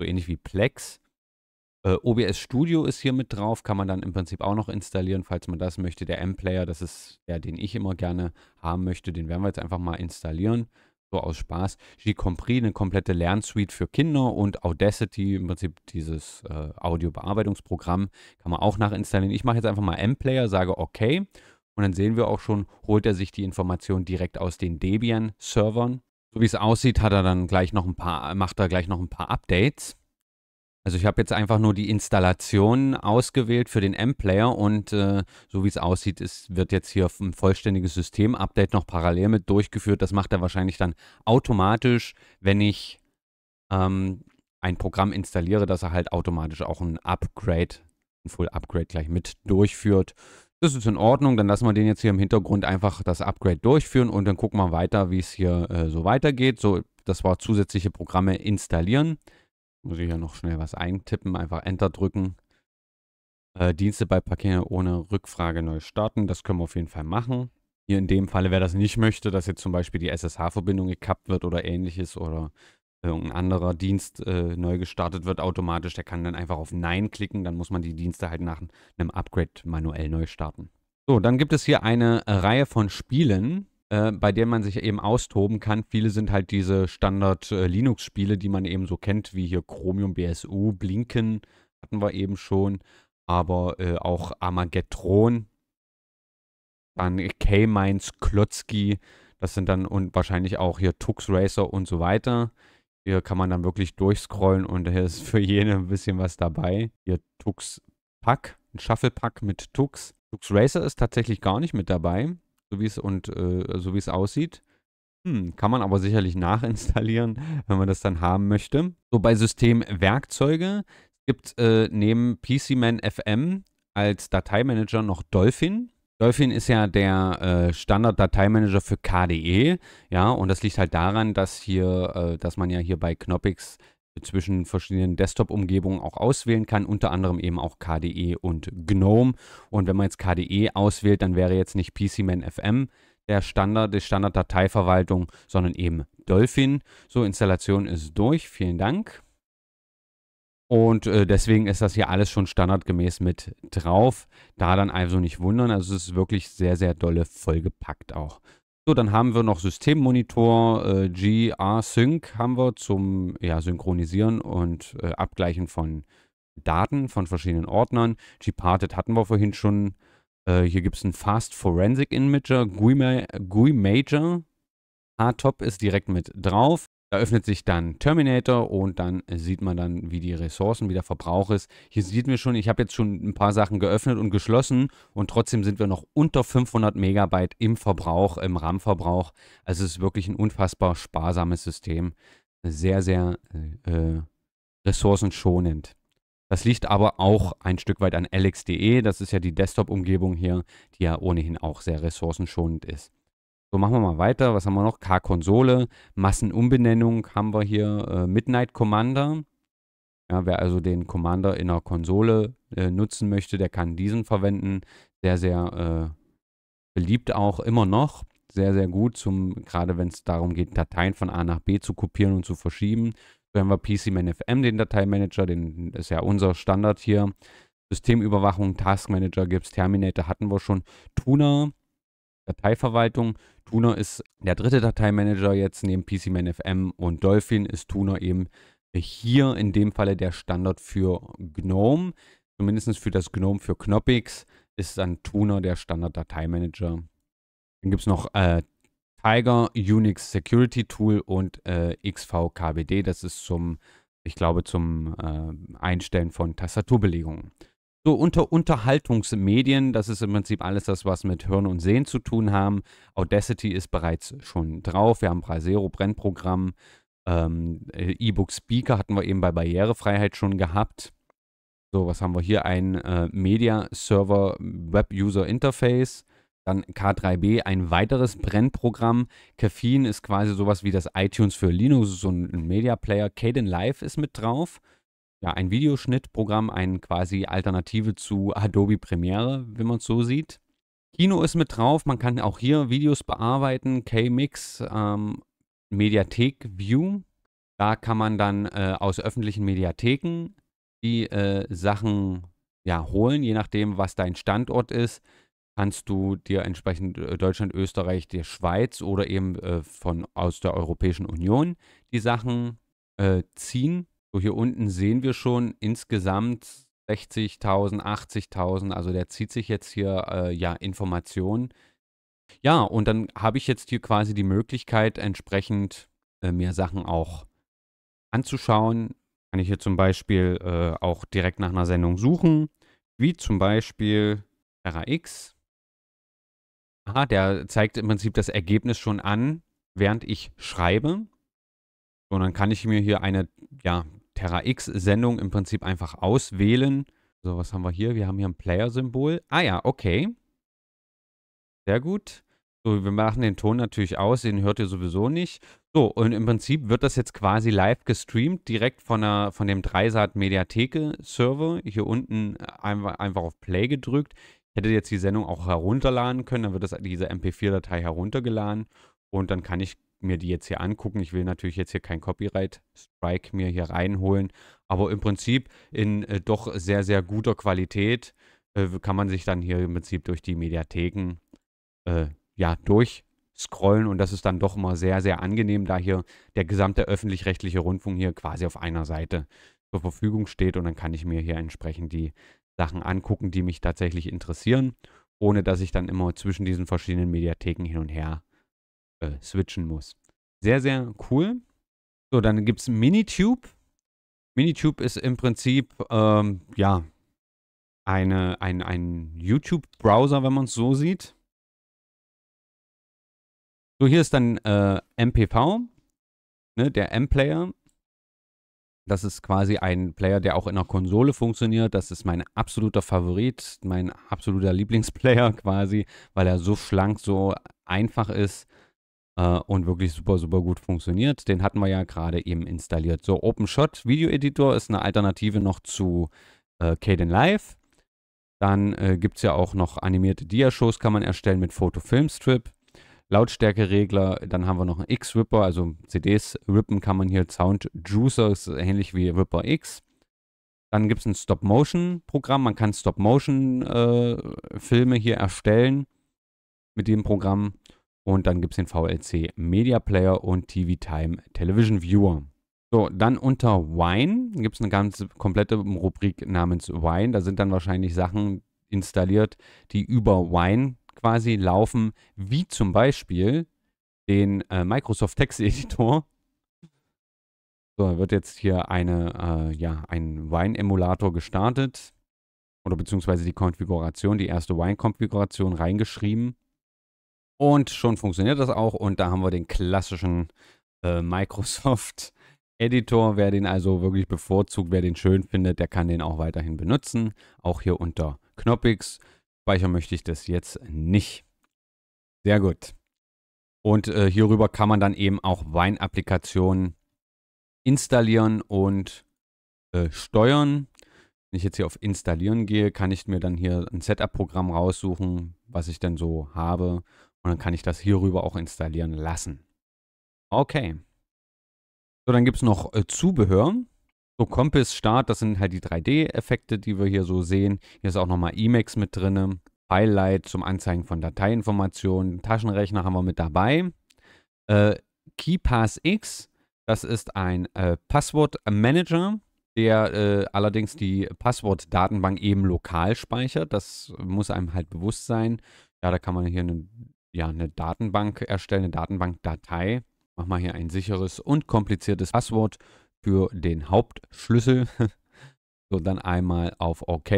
so ähnlich wie Plex. Äh, OBS Studio ist hier mit drauf, kann man dann im Prinzip auch noch installieren, falls man das möchte. Der M-Player, das ist der, den ich immer gerne haben möchte, den werden wir jetzt einfach mal installieren. So aus Spaß. G-Compris, eine komplette Lernsuite für Kinder und Audacity, im Prinzip dieses äh, Audiobearbeitungsprogramm, kann man auch nachinstallieren. Ich mache jetzt einfach mal M-Player, sage OK. Und dann sehen wir auch schon, holt er sich die Informationen direkt aus den Debian-Servern. So wie es aussieht, hat er dann gleich noch ein paar, macht er gleich noch ein paar Updates. Also ich habe jetzt einfach nur die Installation ausgewählt für den M-Player und äh, so wie es aussieht, ist, wird jetzt hier ein vollständiges System-Update noch parallel mit durchgeführt. Das macht er wahrscheinlich dann automatisch, wenn ich ähm, ein Programm installiere, dass er halt automatisch auch ein Upgrade, ein Full-Upgrade gleich mit durchführt. Das ist in Ordnung, dann lassen wir den jetzt hier im Hintergrund einfach das Upgrade durchführen und dann gucken wir weiter, wie es hier äh, so weitergeht. So, das war zusätzliche Programme installieren. Muss ich ja noch schnell was eintippen, einfach Enter drücken. Äh, Dienste bei Parkieren ohne Rückfrage neu starten, das können wir auf jeden Fall machen. Hier in dem Falle, wer das nicht möchte, dass jetzt zum Beispiel die SSH-Verbindung gekappt wird oder ähnliches oder irgendein anderer Dienst äh, neu gestartet wird automatisch, der kann dann einfach auf Nein klicken, dann muss man die Dienste halt nach einem Upgrade manuell neu starten. So, dann gibt es hier eine Reihe von Spielen, äh, bei der man sich eben austoben kann. Viele sind halt diese Standard-Linux-Spiele, äh, die man eben so kennt, wie hier Chromium BSU, Blinken hatten wir eben schon, aber äh, auch Armageddon, dann K-Mines, Klotzki, das sind dann und wahrscheinlich auch hier Tux Racer und so weiter. Hier kann man dann wirklich durchscrollen und hier ist für jene ein bisschen was dabei. Hier Tux Pack, ein Shuffle Pack mit Tux. Tux Racer ist tatsächlich gar nicht mit dabei so wie es und äh, so wie es aussieht. Hm, kann man aber sicherlich <laughs> nachinstallieren, wenn man das dann haben möchte. So bei Systemwerkzeuge Werkzeuge gibt äh, neben PCMan FM als Dateimanager noch Dolphin. Dolphin ist ja der äh, Standard-Dateimanager für KDE, ja, und das liegt halt daran, dass hier, äh, dass man ja hier bei Knoppix zwischen verschiedenen Desktop-Umgebungen auch auswählen kann, unter anderem eben auch KDE und GNOME. Und wenn man jetzt KDE auswählt, dann wäre jetzt nicht PCMan FM der Standard, die Standarddateiverwaltung, sondern eben Dolphin. So, Installation ist durch. Vielen Dank. Und äh, deswegen ist das hier alles schon standardgemäß mit drauf. Da dann also nicht wundern. Also es ist wirklich sehr, sehr dolle vollgepackt auch. So, dann haben wir noch Systemmonitor, äh, GR-Sync haben wir zum ja, Synchronisieren und äh, Abgleichen von Daten von verschiedenen Ordnern. Gparted hatten wir vorhin schon. Äh, hier gibt es einen Fast Forensic Imager, GUI, GUI Major. HTOP ist direkt mit drauf. Da öffnet sich dann Terminator und dann sieht man dann, wie die Ressourcen, wie der Verbrauch ist. Hier sieht man schon, ich habe jetzt schon ein paar Sachen geöffnet und geschlossen und trotzdem sind wir noch unter 500 Megabyte im Verbrauch, im RAM-Verbrauch. Also es ist wirklich ein unfassbar sparsames System. Sehr, sehr äh, äh ressourcenschonend. Das liegt aber auch ein Stück weit an LX.de. Das ist ja die Desktop-Umgebung hier, die ja ohnehin auch sehr ressourcenschonend ist. So, machen wir mal weiter. Was haben wir noch? K-Konsole, Massenumbenennung haben wir hier, äh, Midnight Commander. Ja, wer also den Commander in einer Konsole äh, nutzen möchte, der kann diesen verwenden. Sehr, sehr äh, beliebt auch immer noch. Sehr, sehr gut, zum, gerade wenn es darum geht, Dateien von A nach B zu kopieren und zu verschieben. So haben wir PCManFM, den Dateimanager, den ist ja unser Standard hier. Systemüberwachung, Taskmanager gibt es, Terminator hatten wir schon. Tuner, Dateiverwaltung. Tuner ist der dritte Dateimanager jetzt neben PCManFM und Dolphin ist Tuner eben hier in dem Falle der Standard für GNOME. Zumindest für das GNOME für Knoppix ist dann Tuner der Standard-Dateimanager. Dann gibt es noch äh, Tiger Unix Security Tool und äh, XVKBD. Das ist zum, ich glaube, zum äh, Einstellen von Tastaturbelegungen. So unter Unterhaltungsmedien, das ist im Prinzip alles das, was mit Hören und Sehen zu tun haben. Audacity ist bereits schon drauf. Wir haben Brasero Brennprogramm, ähm, äh, E-Book Speaker hatten wir eben bei Barrierefreiheit schon gehabt. So, was haben wir hier? Ein äh, Media Server Web User Interface. Dann K3B, ein weiteres Brennprogramm. Caffeine ist quasi sowas wie das iTunes für Linux, so ein Media Player. Caden Live ist mit drauf ja, ein Videoschnittprogramm, ein quasi Alternative zu Adobe Premiere, wenn man es so sieht. Kino ist mit drauf, man kann auch hier Videos bearbeiten, K-Mix, ähm, Mediathek View. Da kann man dann äh, aus öffentlichen Mediatheken die äh, Sachen ja, holen, je nachdem, was dein Standort ist. Kannst du dir entsprechend äh, Deutschland, Österreich, der Schweiz oder eben äh, von, aus der Europäischen Union die Sachen äh, ziehen so hier unten sehen wir schon insgesamt 60.000, 80.000. Also der zieht sich jetzt hier äh, ja Informationen. Ja, und dann habe ich jetzt hier quasi die Möglichkeit, entsprechend äh, mir Sachen auch anzuschauen. Kann ich hier zum Beispiel äh, auch direkt nach einer Sendung suchen, wie zum Beispiel RAX. Aha, der zeigt im Prinzip das Ergebnis schon an, während ich schreibe. Und dann kann ich mir hier eine ja, Terra X-Sendung im Prinzip einfach auswählen. So, was haben wir hier? Wir haben hier ein Player-Symbol. Ah ja, okay. Sehr gut. So, wir machen den Ton natürlich aus, den hört ihr sowieso nicht. So, und im Prinzip wird das jetzt quasi live gestreamt, direkt von, der, von dem Dreisat Mediatheke-Server. Hier unten einfach, einfach auf Play gedrückt. Ich hätte jetzt die Sendung auch herunterladen können, dann wird das, diese MP4-Datei heruntergeladen und dann kann ich mir die jetzt hier angucken. Ich will natürlich jetzt hier kein Copyright-Strike mir hier reinholen. Aber im Prinzip in äh, doch sehr, sehr guter Qualität äh, kann man sich dann hier im Prinzip durch die Mediatheken äh, ja, durchscrollen. Und das ist dann doch immer sehr, sehr angenehm, da hier der gesamte öffentlich-rechtliche Rundfunk hier quasi auf einer Seite zur Verfügung steht. Und dann kann ich mir hier entsprechend die Sachen angucken, die mich tatsächlich interessieren, ohne dass ich dann immer zwischen diesen verschiedenen Mediatheken hin und her äh, switchen muss. Sehr, sehr cool. So, dann gibt es Minitube. Minitube ist im Prinzip, ähm, ja, eine, ein, ein YouTube-Browser, wenn man es so sieht. So, hier ist dann äh, MPV, ne, der M-Player. Das ist quasi ein Player, der auch in der Konsole funktioniert. Das ist mein absoluter Favorit, mein absoluter Lieblingsplayer <laughs> quasi, weil er so schlank, so einfach ist äh, und wirklich super, super gut funktioniert. Den hatten wir ja gerade eben installiert. So, OpenShot Video Editor ist eine Alternative noch zu äh, Caden Live. Dann äh, gibt es ja auch noch animierte Diashows, kann man erstellen mit Foto-Filmstrip. Lautstärkeregler, dann haben wir noch einen X-Ripper, also CDs rippen kann man hier, Sound-Juicer ist ähnlich wie Ripper X. Dann gibt es ein Stop-Motion-Programm. Man kann Stop-Motion-Filme äh, hier erstellen mit dem Programm. Und dann gibt es den VLC Media Player und TV Time Television Viewer. So, dann unter Wine gibt es eine ganz komplette Rubrik namens Wine. Da sind dann wahrscheinlich Sachen installiert, die über Wine quasi laufen, wie zum Beispiel den äh, Microsoft Text Editor. So, da wird jetzt hier eine, äh, ja, ein Wine-Emulator gestartet oder beziehungsweise die Konfiguration, die erste Wine-Konfiguration reingeschrieben. Und schon funktioniert das auch. Und da haben wir den klassischen äh, Microsoft <laughs> Editor. Wer den also wirklich bevorzugt, wer den schön findet, der kann den auch weiterhin benutzen. Auch hier unter Knoppix. Speichern möchte ich das jetzt nicht. Sehr gut. Und äh, hierüber kann man dann eben auch Wein-Applikationen installieren und äh, steuern. Wenn ich jetzt hier auf Installieren gehe, kann ich mir dann hier ein Setup-Programm raussuchen, was ich denn so habe und dann kann ich das hierüber auch installieren lassen. Okay. So, dann gibt es noch äh, Zubehör. So, Compass, Start, das sind halt die 3D-Effekte, die wir hier so sehen. Hier ist auch nochmal Emacs mit drin. Highlight zum Anzeigen von Dateinformationen. Taschenrechner haben wir mit dabei. Äh, KeyPass X, das ist ein äh, Passwortmanager, der äh, allerdings die Passwortdatenbank eben lokal speichert. Das muss einem halt bewusst sein. Ja, da kann man hier eine ja, eine Datenbank erstellen, eine Datenbankdatei. Mach mal hier ein sicheres und kompliziertes Passwort für den Hauptschlüssel. <laughs> so, dann einmal auf OK.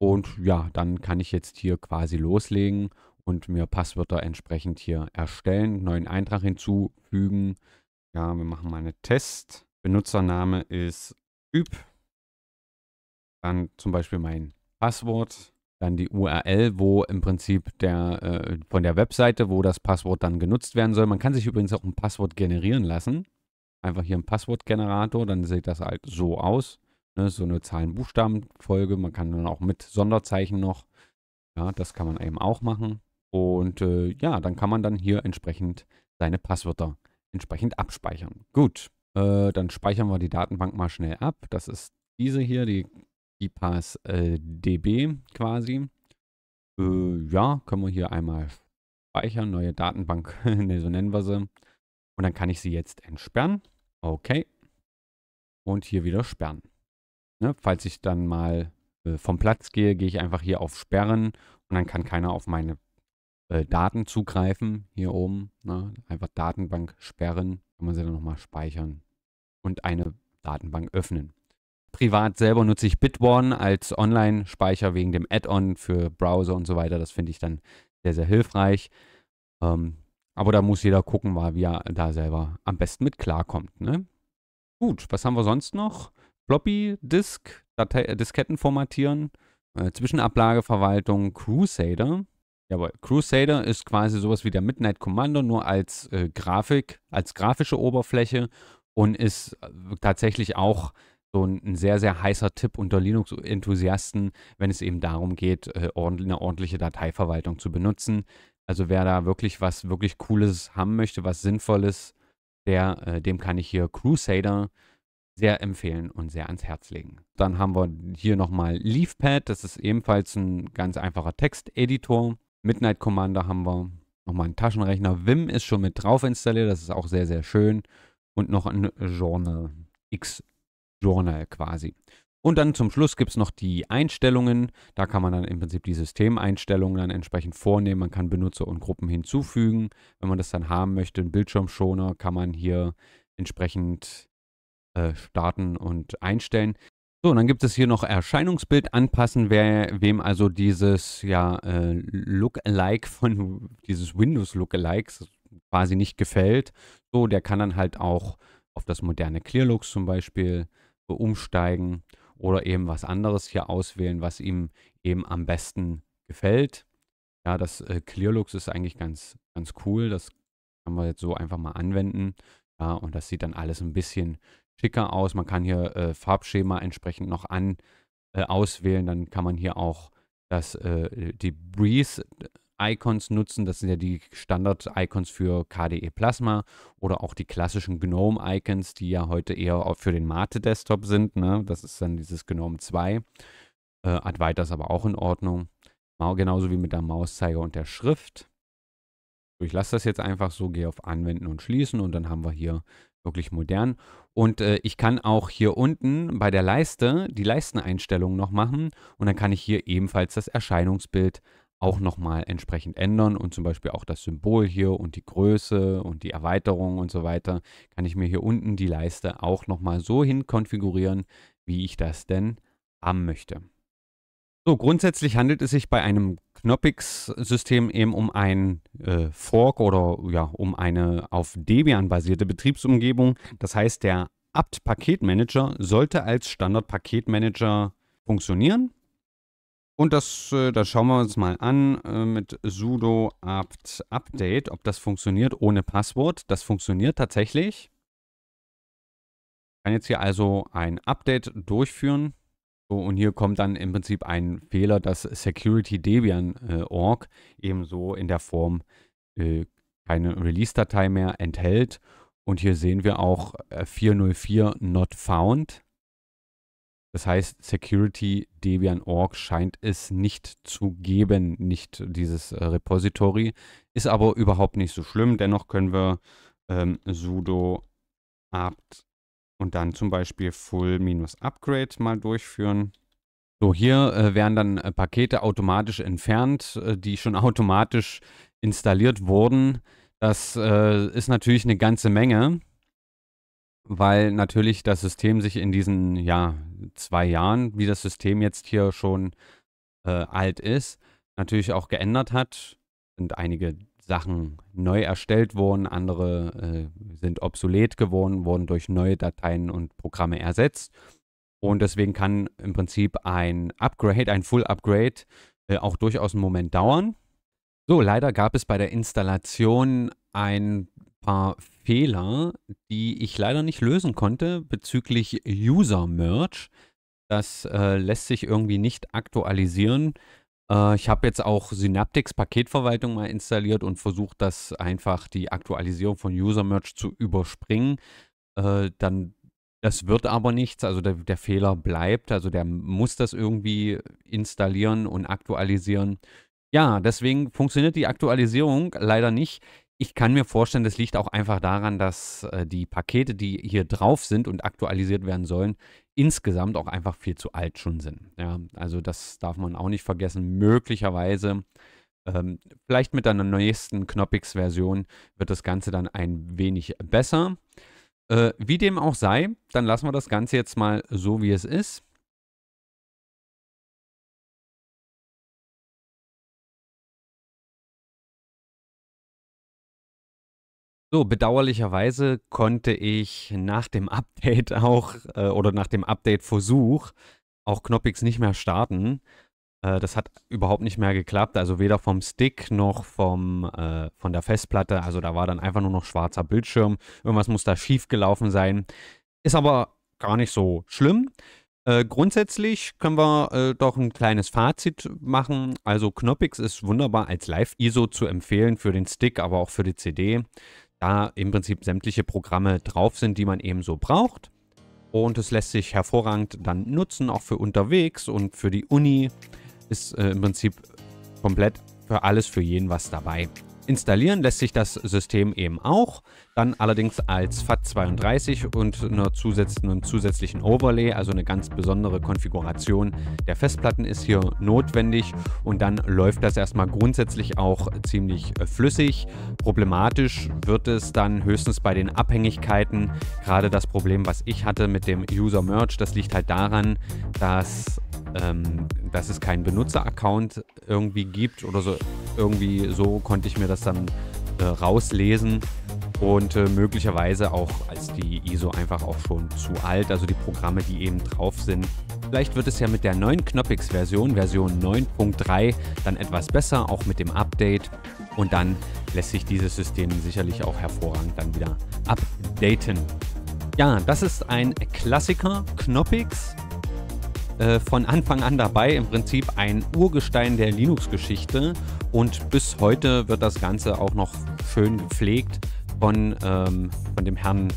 Und ja, dann kann ich jetzt hier quasi loslegen und mir Passwörter entsprechend hier erstellen, neuen Eintrag hinzufügen. Ja, wir machen mal einen Test. Benutzername ist Typ. Dann zum Beispiel mein Passwort dann die URL, wo im Prinzip der, äh, von der Webseite, wo das Passwort dann genutzt werden soll. Man kann sich übrigens auch ein Passwort generieren lassen. Einfach hier ein Passwortgenerator, dann sieht das halt so aus. Ne? So eine Zahlen-Buchstaben-Folge. Man kann dann auch mit Sonderzeichen noch. Ja, das kann man eben auch machen. Und äh, ja, dann kann man dann hier entsprechend seine Passwörter entsprechend abspeichern. Gut, äh, dann speichern wir die Datenbank mal schnell ab. Das ist diese hier, die KeyPass äh, DB quasi. Äh, ja, können wir hier einmal speichern, neue Datenbank, <laughs> ne, so nennen wir sie. Und dann kann ich sie jetzt entsperren. Okay. Und hier wieder sperren. Ne, falls ich dann mal äh, vom Platz gehe, gehe ich einfach hier auf Sperren und dann kann keiner auf meine äh, Daten zugreifen. Hier oben. Ne? Einfach Datenbank sperren. Kann man sie dann nochmal speichern und eine Datenbank öffnen privat selber nutze ich Bitwarden als Online-Speicher wegen dem Add-on für Browser und so weiter. Das finde ich dann sehr, sehr hilfreich. Ähm, aber da muss jeder gucken, wie er da selber am besten mit klarkommt. Ne? Gut, was haben wir sonst noch? Floppy, Disk, äh, Disketten formatieren, äh, Zwischenablageverwaltung, Crusader. Jawohl, Crusader ist quasi sowas wie der Midnight Commander, nur als äh, Grafik, als grafische Oberfläche und ist äh, tatsächlich auch so ein, ein sehr, sehr heißer Tipp unter Linux-Enthusiasten, wenn es eben darum geht, äh, ordentlich, eine ordentliche Dateiverwaltung zu benutzen. Also wer da wirklich was wirklich Cooles haben möchte, was Sinnvolles, der, äh, dem kann ich hier Crusader sehr empfehlen und sehr ans Herz legen. Dann haben wir hier nochmal Leafpad, das ist ebenfalls ein ganz einfacher Texteditor. Midnight Commander haben wir, nochmal einen Taschenrechner. Vim ist schon mit drauf installiert, das ist auch sehr, sehr schön. Und noch ein Journal X Journal quasi. Und dann zum Schluss gibt es noch die Einstellungen. Da kann man dann im Prinzip die Systemeinstellungen dann entsprechend vornehmen. Man kann Benutzer und Gruppen hinzufügen. Wenn man das dann haben möchte, einen Bildschirmschoner, kann man hier entsprechend äh, starten und einstellen. So, und dann gibt es hier noch Erscheinungsbild anpassen, wer, wem also dieses ja, äh, Lookalike von dieses Windows Lookalike quasi nicht gefällt. So, der kann dann halt auch auf das moderne Clearlooks zum Beispiel umsteigen oder eben was anderes hier auswählen, was ihm eben am besten gefällt. Ja, das äh, Clearlux ist eigentlich ganz, ganz cool. Das kann man jetzt so einfach mal anwenden. Ja, und das sieht dann alles ein bisschen schicker aus. Man kann hier äh, Farbschema entsprechend noch an äh, auswählen. Dann kann man hier auch das, äh, die Breeze Icons nutzen. Das sind ja die Standard-Icons für KDE Plasma oder auch die klassischen GNOME-Icons, die ja heute eher für den Mate-Desktop sind. Ne? Das ist dann dieses GNOME 2. Äh, Advaita ist aber auch in Ordnung. Genauso wie mit der Mauszeiger und der Schrift. Ich lasse das jetzt einfach so, gehe auf Anwenden und Schließen und dann haben wir hier wirklich modern. Und äh, ich kann auch hier unten bei der Leiste die Leisteneinstellungen noch machen und dann kann ich hier ebenfalls das Erscheinungsbild auch nochmal entsprechend ändern und zum Beispiel auch das Symbol hier und die Größe und die Erweiterung und so weiter, kann ich mir hier unten die Leiste auch nochmal so hin konfigurieren, wie ich das denn haben möchte. So, grundsätzlich handelt es sich bei einem Knoppix-System eben um ein äh, Fork oder ja, um eine auf Debian basierte Betriebsumgebung. Das heißt, der apt-Paketmanager sollte als Standard-Paketmanager funktionieren. Und das, äh, das schauen wir uns mal an äh, mit sudo apt update, ob das funktioniert ohne Passwort. Das funktioniert tatsächlich. Ich kann jetzt hier also ein Update durchführen. So, und hier kommt dann im Prinzip ein Fehler, dass Security Debian äh, Org ebenso in der Form äh, keine Release-Datei mehr enthält. Und hier sehen wir auch äh, 404 not found. Das heißt, Security Debian Org scheint es nicht zu geben, nicht dieses äh, Repository. Ist aber überhaupt nicht so schlimm. Dennoch können wir ähm, sudo apt und dann zum Beispiel full-upgrade mal durchführen. So, hier äh, werden dann äh, Pakete automatisch entfernt, äh, die schon <laughs> automatisch installiert wurden. Das äh, ist natürlich eine ganze Menge weil natürlich das System sich in diesen ja, zwei Jahren, wie das System jetzt hier schon äh, alt ist, natürlich auch geändert hat. Sind einige Sachen neu erstellt worden, andere äh, sind obsolet geworden, wurden durch neue Dateien und Programme ersetzt. Und deswegen kann im Prinzip ein Upgrade, ein Full-Upgrade äh, auch durchaus einen Moment dauern. So, leider gab es bei der Installation ein paar Fehler, die ich leider nicht lösen konnte bezüglich User-Merge. Das äh, lässt sich irgendwie nicht aktualisieren. Äh, ich habe jetzt auch Synaptics Paketverwaltung mal installiert und versucht, das einfach die Aktualisierung von User-Merge zu überspringen. Äh, dann das wird aber nichts, also der, der, Fehler bleibt, also der muss das irgendwie installieren und aktualisieren. Ja, deswegen funktioniert die Aktualisierung leider nicht. Ich kann mir vorstellen, das liegt auch einfach daran, dass äh, die Pakete, die hier drauf sind und aktualisiert werden sollen, insgesamt auch einfach viel zu alt schon sind. Ja, also das darf man auch nicht vergessen. Möglicherweise, ähm, vielleicht mit einer neuesten Knoppix-Version wird das Ganze dann ein wenig besser. Äh, wie dem auch sei, dann lassen wir das Ganze jetzt mal so, wie es ist. So, bedauerlicherweise konnte ich nach dem Update auch, äh, oder nach dem Update-Versuch, auch Knoppix nicht mehr starten. Äh, das hat überhaupt nicht mehr geklappt, also weder vom Stick noch vom, äh, von der Festplatte. Also da war dann einfach nur noch schwarzer Bildschirm. Irgendwas muss da schief gelaufen sein. Ist aber gar nicht so schlimm. Äh, grundsätzlich können wir äh, doch ein kleines Fazit machen. Also Knoppix ist wunderbar als Live-ISO zu empfehlen für den Stick, aber auch für die CD da im Prinzip sämtliche Programme drauf sind, die man eben so braucht. Und es lässt sich hervorragend dann nutzen, auch für unterwegs und für die Uni ist äh, im Prinzip komplett für alles, für jeden was dabei. Installieren lässt sich das System eben auch, dann allerdings als FAT32 und einer zusätz einem zusätzlichen Overlay, also eine ganz besondere Konfiguration der Festplatten ist hier notwendig und dann läuft das erstmal grundsätzlich auch ziemlich äh, flüssig. Problematisch wird es dann höchstens bei den Abhängigkeiten, gerade das Problem, was ich hatte mit dem User Merge, das liegt halt daran, dass ähm, dass es keinen Benutzeraccount irgendwie gibt oder so. Irgendwie so konnte ich mir das dann äh, rauslesen und äh, möglicherweise auch als die ISO einfach auch schon zu alt, also die Programme, die eben drauf sind. Vielleicht wird es ja mit der neuen Knoppix-Version, Version, Version 9.3, dann etwas besser, auch mit dem Update. Und dann lässt sich dieses System sicherlich auch hervorragend dann wieder updaten. Ja, das ist ein Klassiker, Knoppix. Äh, von Anfang an dabei, im Prinzip ein Urgestein der Linux-Geschichte und bis heute wird das Ganze auch noch schön gepflegt von, ähm, von dem Herrn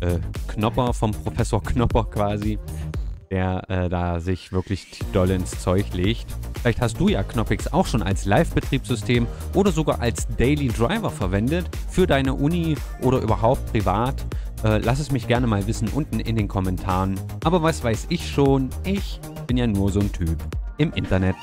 äh, Knopper, vom Professor Knopper quasi, der äh, da sich wirklich doll ins Zeug legt. Vielleicht hast du ja Knoppix auch schon als Live-Betriebssystem oder sogar als Daily Driver verwendet für deine Uni oder überhaupt privat. Äh, lass es mich gerne mal wissen unten in den Kommentaren. Aber was weiß ich schon, ich bin ja nur so ein Typ im Internet.